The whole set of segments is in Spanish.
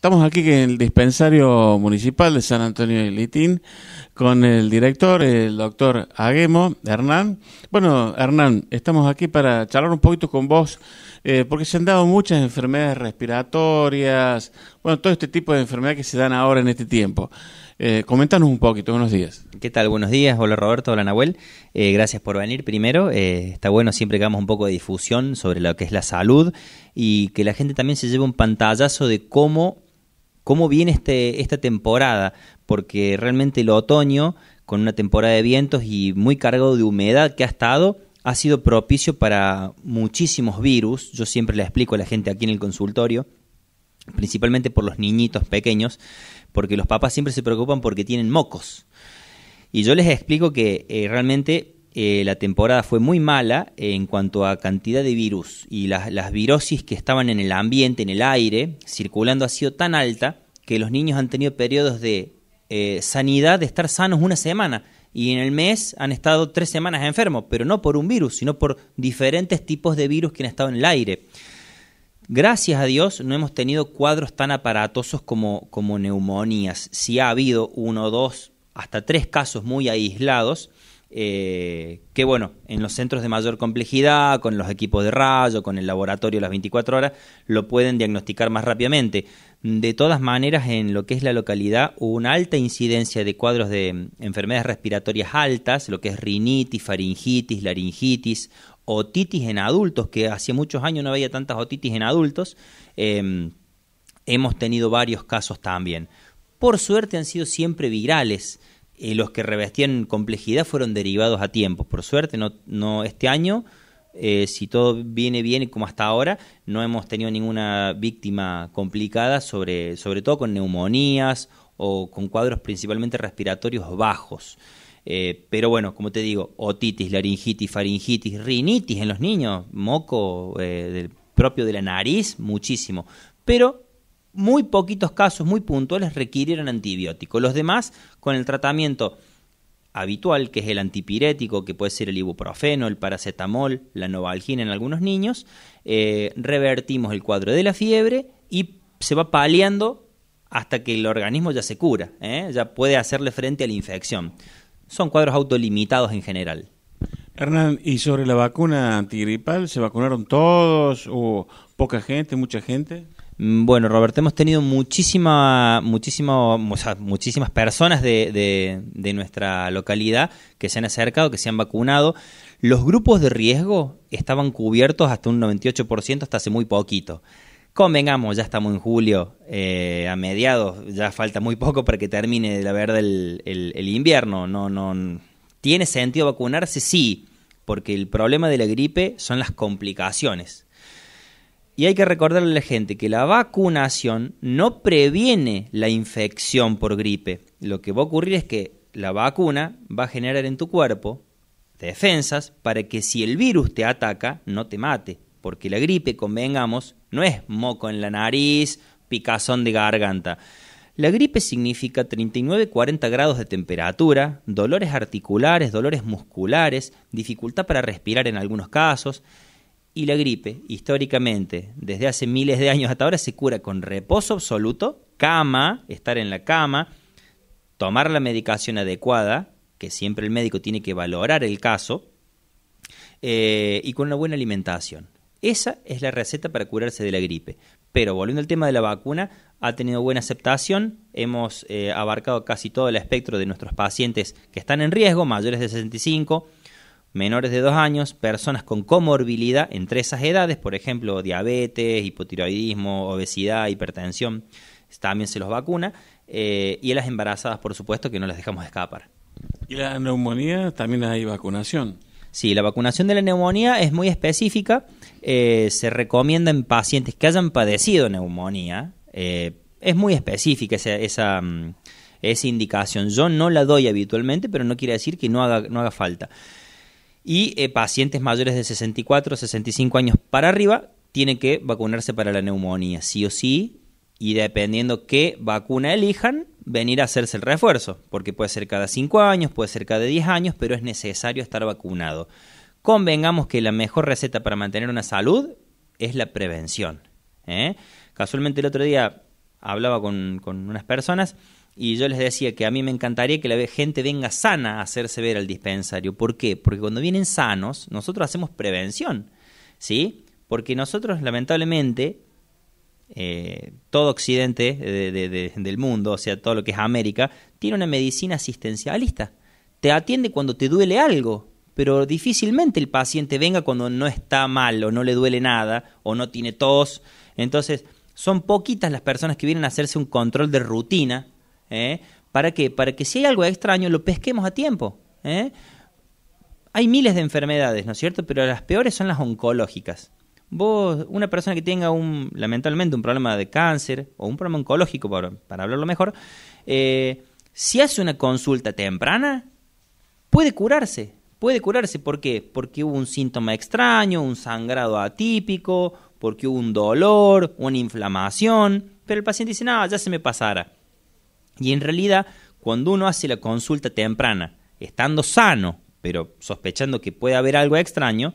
Estamos aquí en el dispensario municipal de San Antonio de Litín con el director, el doctor Aguemo, Hernán. Bueno, Hernán, estamos aquí para charlar un poquito con vos, eh, porque se han dado muchas enfermedades respiratorias, bueno, todo este tipo de enfermedades que se dan ahora en este tiempo. Eh, coméntanos un poquito, buenos días. ¿Qué tal? Buenos días, hola Roberto, hola Nahuel. Eh, gracias por venir primero. Eh, está bueno siempre que hagamos un poco de difusión sobre lo que es la salud y que la gente también se lleve un pantallazo de cómo cómo viene este, esta temporada, porque realmente el otoño, con una temporada de vientos y muy cargado de humedad que ha estado, ha sido propicio para muchísimos virus. Yo siempre le explico a la gente aquí en el consultorio, principalmente por los niñitos pequeños, porque los papás siempre se preocupan porque tienen mocos. Y yo les explico que eh, realmente eh, la temporada fue muy mala en cuanto a cantidad de virus y las, virosis que estaban en el ambiente, en el aire, circulando ha sido tan alta que los niños han tenido periodos de eh, sanidad de estar sanos una semana y en el mes han estado tres semanas enfermos, pero no por un virus, sino por diferentes tipos de virus que han estado en el aire. Gracias a Dios no hemos tenido cuadros tan aparatosos como, como neumonías. Si ha habido uno, dos, hasta tres casos muy aislados, eh, que bueno, en los centros de mayor complejidad, con los equipos de rayo, con el laboratorio las 24 horas, lo pueden diagnosticar más rápidamente. De todas maneras, en lo que es la localidad hubo una alta incidencia de cuadros de mm, enfermedades respiratorias altas, lo que es rinitis, faringitis, laringitis, otitis en adultos, que hace muchos años no había tantas otitis en adultos. Em, hemos tenido varios casos también. Por suerte han sido siempre virales los que revestían complejidad fueron derivados a tiempo. Por suerte, no, este año, eh, si todo viene bien como hasta ahora, no hemos tenido ninguna víctima complicada, sobre, sobre todo con neumonías o con cuadros principalmente respiratorios bajos. Eh, pero bueno, como te digo, otitis, laringitis, faringitis, rinitis en los niños, moco eh, del, propio de la nariz, muchísimo. Pero muy poquitos casos, muy puntuales, requirieron antibiótico. Los demás, con el tratamiento habitual, que es el antipirético, que puede ser el ibuprofeno, el paracetamol, la novalgina en algunos niños, eh, revertimos el cuadro de la fiebre y se va paliando hasta que el organismo ya se cura, ¿eh? ya puede hacerle frente a la infección. Son cuadros autolimitados en general. Hernán, ¿y sobre la vacuna antigripal? ¿Se vacunaron todos o poca gente, mucha gente? Mm, bueno, Roberto, hemos tenido muchísima, muchísimas personas de, nuestra localidad que se han acercado, que se han vacunado. Los grupos de riesgo estaban cubiertos hasta un 98% hasta hace muy poquito. Convengamos, ya estamos en julio, eh, a mediados, ya falta muy poco para que termine, la verdad, el, el invierno. No, no, ¿Tiene sentido vacunarse? Sí, porque el problema de la gripe son las complicaciones y hay que recordarle a la gente que la vacunación no previene la infección por gripe. Lo que va a ocurrir es que la vacuna va a generar en tu cuerpo defensas para que si el virus te ataca, no te mate. Porque la gripe, convengamos, no es moco en la nariz, picazón de garganta. La gripe significa 39-40 grados de temperatura, dolores articulares, dolores musculares, dificultad para respirar en algunos casos, y la gripe, históricamente, desde hace miles de años hasta ahora, se cura con reposo absoluto, cama, estar en la cama, tomar la medicación adecuada, que siempre el médico tiene que valorar el caso, eh, y con una buena alimentación. Esa es la receta para curarse de la gripe. Pero volviendo al tema de la vacuna, ha tenido buena aceptación. Hemos eh, abarcado casi todo el espectro de nuestros pacientes que están en riesgo, mayores de 65, menores de dos años, personas con comorbilidad entre esas edades, por ejemplo, diabetes, hipotiroidismo, obesidad, hipertensión, también se los vacuna, eh, y a las embarazadas, por supuesto, que no las dejamos escapar. ¿Y la neumonía también hay vacunación? Sí, la vacunación de la neumonía es muy específica, eh, se recomienda en pacientes que hayan padecido neumonía, eh, es muy específica mm, esa, indicación. Yo no la doy habitualmente, pero no quiere decir que no no haga falta y eh, pacientes mayores de 64, 65 años para arriba tienen que vacunarse para la neumonía, sí o sí, y dependiendo qué vacuna elijan, venir a hacerse el refuerzo, porque puede ser cada 5 años, puede ser cada 10 años, pero es necesario estar vacunado. Convengamos que la mejor receta para mantener una salud es la prevención. ¿eh? Casualmente el otro día hablaba con unas personas y yo les decía que a mí me encantaría que la gente venga sana a hacerse ver al dispensario. ¿Por qué? Porque cuando vienen sanos, nosotros hacemos prevención, ¿sí? Porque nosotros, lamentablemente, eh, todo occidente del mundo, o sea, todo lo que es América, tiene una medicina asistencialista. Te atiende cuando te duele algo, pero difícilmente el paciente venga cuando no está mal o no le duele nada o no tiene tos. Entonces, son poquitas las personas que vienen a hacerse un control de rutina ¿eh? ¿Para qué? Para que si hay algo extraño lo pesquemos a tiempo. ¿eh? Hay miles de enfermedades, ¿no es cierto? Pero las peores son las oncológicas. Vos, una persona que tenga un, lamentablemente, un problema de cáncer o un problema oncológico, para, hablarlo mejor, eh, si hace una consulta temprana, puede curarse. Puede curarse, ¿por qué? Porque hubo un síntoma extraño, un sangrado atípico, porque hubo un dolor, una inflamación, pero el paciente dice, no, ya se me pasará. Y en realidad, cuando uno hace la consulta temprana, estando sano, pero sospechando que puede haber algo extraño,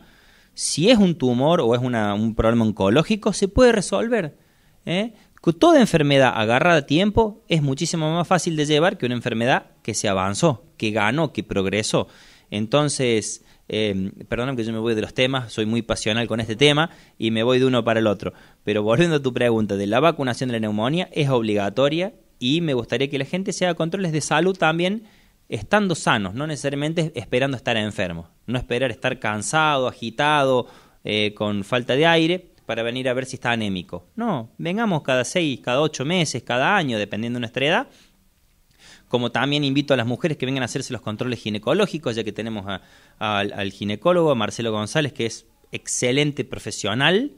si es un tumor o es un problema oncológico, se puede resolver. ¿eh? Toda enfermedad agarrada a tiempo es muchísimo más fácil de llevar que una enfermedad que se avanzó, que ganó, que progresó. Entonces, eh, perdóname que yo me voy de los temas, soy muy pasional con este tema y me voy de uno para el otro. Pero volviendo a tu pregunta de la vacunación de la neumonía, es obligatoria y me gustaría que la gente se haga controles de salud también estando sanos, no necesariamente esperando estar enfermo, no esperar estar cansado, agitado, eh, con falta de aire para venir a ver si está anémico. No, vengamos cada seis, cada ocho meses, cada año, dependiendo de nuestra edad, como también invito a las mujeres que vengan a hacerse los controles ginecológicos, ya que tenemos al, ginecólogo, Marcelo González, que es excelente profesional,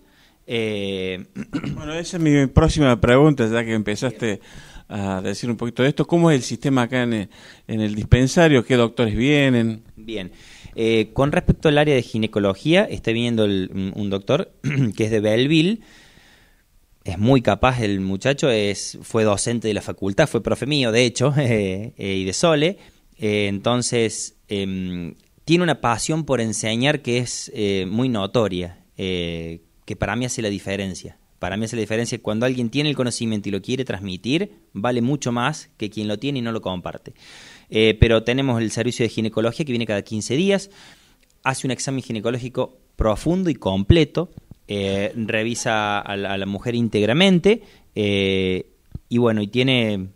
eh, bueno, esa es mi próxima pregunta, ya que empezaste a decir un poquito de esto. ¿Cómo es el sistema acá en el, dispensario? ¿Qué doctores vienen? Bien. Eh, con respecto al área de ginecología, está viniendo un doctor que es de Belleville. Es muy capaz el muchacho, es, fue docente de la facultad, fue profe mío, de hecho, eh, y de Sole. entonces, em, tiene una pasión por enseñar que es muy notoria. Eh, que para mí hace la diferencia. Para mí hace la diferencia cuando alguien tiene el conocimiento y lo quiere transmitir, vale mucho más que quien lo tiene y no lo comparte. Eh, pero tenemos el servicio de ginecología que viene cada 15 días, hace un examen ginecológico profundo y completo, eh, revisa a la, mujer íntegramente eh, y bueno, y tiene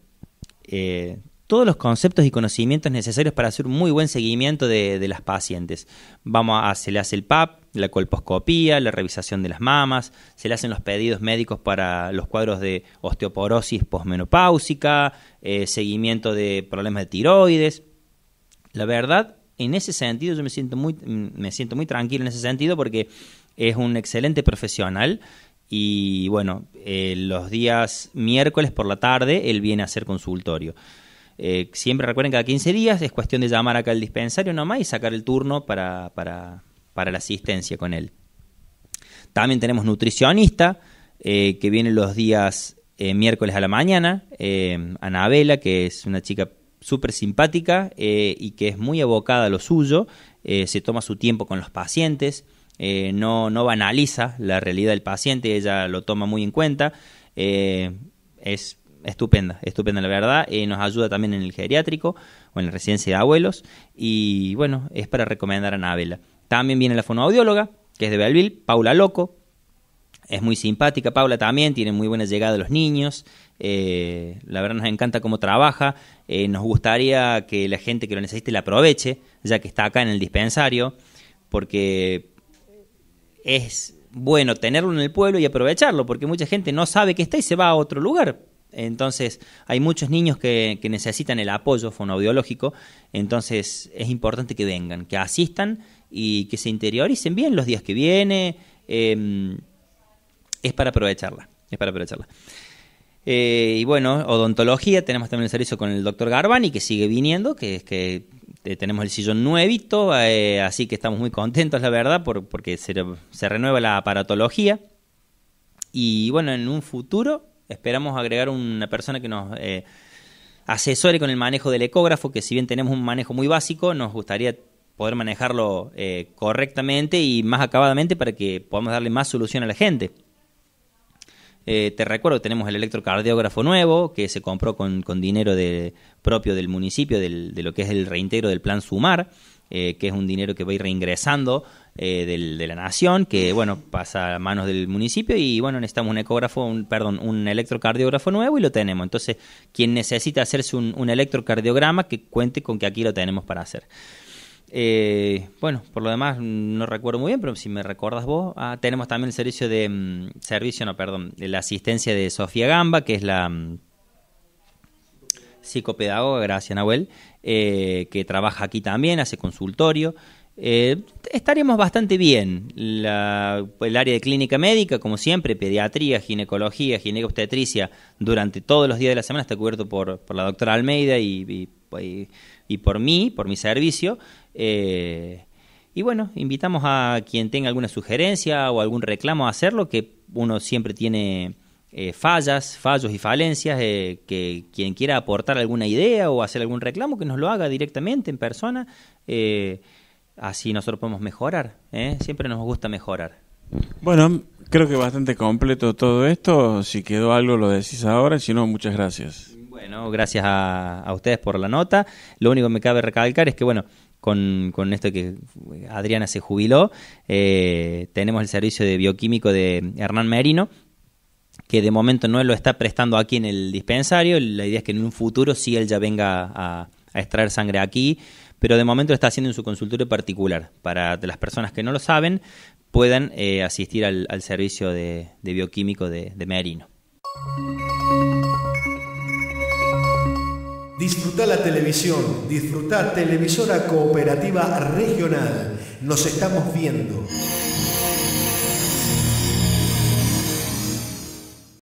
todos los conceptos y conocimientos necesarios para hacer un muy buen seguimiento de, de las pacientes. Vamos a, se le hace el PAP, la colposcopía, la revisación de las mamas, se le hacen los pedidos médicos para los cuadros de osteoporosis posmenopáusica, eh, seguimiento de problemas de tiroides. La verdad, en ese sentido yo me siento muy, me siento muy tranquilo en ese sentido porque es un excelente profesional y bueno, eh, los días miércoles por la tarde él viene a hacer consultorio. Eh, siempre recuerden que cada 15 días, es cuestión de llamar acá al dispensario nomás y sacar el turno para, para para la asistencia con él. También tenemos nutricionista, eh, que viene los días eh, miércoles a la mañana, eh, Anabela, que es una chica súper simpática eh, y que es muy abocada a lo suyo, se toma su tiempo con los pacientes, no, no banaliza la realidad del paciente, ella lo toma muy en cuenta, es estupenda, estupenda la verdad. nos ayuda también en el geriátrico o en la residencia de abuelos. Y bueno, es para recomendar a Anabela. También viene la fonoaudióloga, que es de Belleville, Paula Loco. Es muy simpática, Paula también, tiene muy buena llegada a los niños. Eh, la verdad nos encanta cómo trabaja. Eh, nos gustaría que la gente que lo necesite la aproveche, ya que está acá en el dispensario, porque es bueno tenerlo en el pueblo y aprovecharlo, porque mucha gente no sabe que está y se va a otro lugar. Entonces, hay muchos niños que, necesitan el apoyo fonoaudiológico, entonces es importante que vengan, que asistan y que se interioricen bien los días que viene. Em, es para aprovecharla, es para aprovecharla. Eh, y bueno, odontología, tenemos también el servicio con el doctor Garbani, que sigue viniendo, que es que eh, tenemos el sillón nuevito, eh, así que estamos muy contentos, la verdad, porque se, se renueva la aparatología. Y bueno, en un futuro Esperamos agregar una persona que nos eh, asesore con el manejo del ecógrafo, que si bien tenemos un manejo muy básico, nos gustaría poder manejarlo eh, correctamente y más acabadamente para que podamos darle más solución a la gente. Eh, te recuerdo que tenemos el electrocardiógrafo nuevo que se compró con, con dinero de, propio del municipio, del, de lo que es el reintegro del plan Sumar, eh, que es un dinero que va a ir reingresando eh, de la nación, que bueno, pasa a manos del municipio y bueno, necesitamos un ecógrafo, un, perdón, un electrocardiógrafo nuevo y lo tenemos. Entonces, quien necesita hacerse un, electrocardiograma, que cuente con que aquí lo tenemos para hacer. Eh, bueno, por lo demás no recuerdo muy bien, pero si me recuerdas vos, ah, tenemos también el servicio de, mm, servicio, no, perdón, de la asistencia de Sofía Gamba, que es la mm, psicopedagoga, gracias Nahuel, eh, que trabaja aquí también, hace consultorio. Eh, estaríamos bastante bien. el área de clínica médica, como siempre, pediatría, ginecología, ginecobstetricia, durante todos los días de la semana está cubierto por, la doctora Almeida y, y, por mí, por mi servicio. Eh, y bueno, invitamos a quien tenga alguna sugerencia o algún reclamo a hacerlo, que uno siempre tiene eh, fallas, fallos y falencias, eh, que quien quiera aportar alguna idea o hacer algún reclamo, que nos lo haga directamente en persona, eh, así nosotros podemos mejorar, siempre nos gusta mejorar. Bueno, creo que bastante completo todo esto, si quedó algo lo decís ahora, si no, muchas gracias. Bueno, gracias a, ustedes por la nota, lo único que me cabe recalcar es que, bueno, con, esto que Adriana se jubiló. tenemos el servicio de bioquímico de Hernán Merino, que de momento no lo está prestando aquí en el dispensario. La idea es que en un futuro sí él ya venga a, extraer sangre aquí, pero de momento está haciendo en su consultorio particular, para las personas que no lo saben puedan eh, asistir al, servicio de, bioquímico de, de Merino. Disfruta la televisión, disfruta Televisora Cooperativa Regional. Nos estamos viendo.